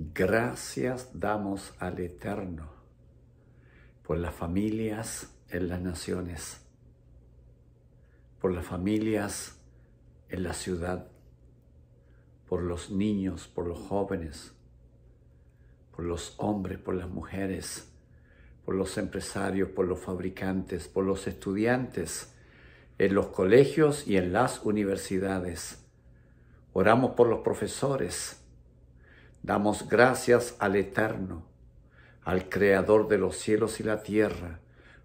Gracias damos al Eterno por las familias en las naciones, por las familias en la ciudad, por los niños, por los jóvenes, por los hombres, por las mujeres, por los empresarios, por los fabricantes, por los estudiantes, en los colegios y en las universidades. Oramos por los profesores Damos gracias al Eterno, al Creador de los cielos y la tierra,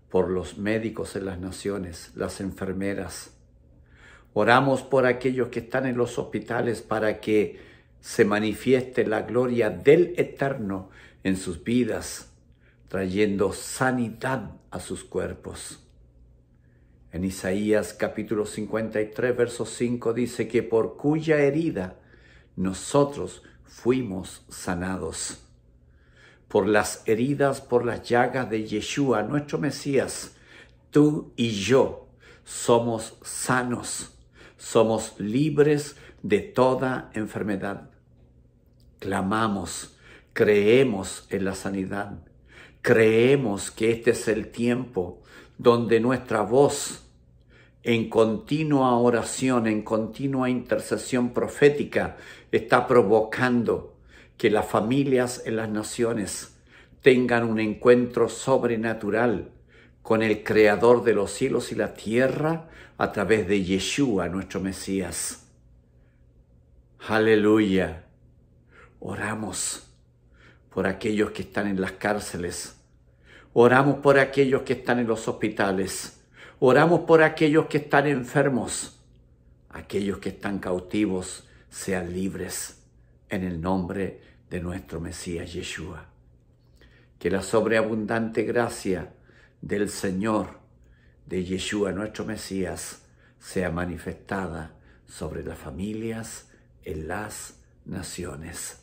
por los médicos en las naciones, las enfermeras. Oramos por aquellos que están en los hospitales para que se manifieste la gloria del Eterno en sus vidas, trayendo sanidad a sus cuerpos. En Isaías capítulo 53, verso 5 dice que por cuya herida nosotros fuimos sanados. Por las heridas, por las llagas de Yeshua, nuestro Mesías, tú y yo somos sanos, somos libres de toda enfermedad. Clamamos, creemos en la sanidad, creemos que este es el tiempo donde nuestra voz en continua oración, en continua intercesión profética, está provocando que las familias en las naciones tengan un encuentro sobrenatural con el Creador de los cielos y la tierra a través de Yeshua, nuestro Mesías. Aleluya. Oramos por aquellos que están en las cárceles. Oramos por aquellos que están en los hospitales. Oramos por aquellos que están enfermos, aquellos que están cautivos, sean libres en el nombre de nuestro Mesías Yeshua. Que la sobreabundante gracia del Señor, de Yeshua nuestro Mesías, sea manifestada sobre las familias en las naciones.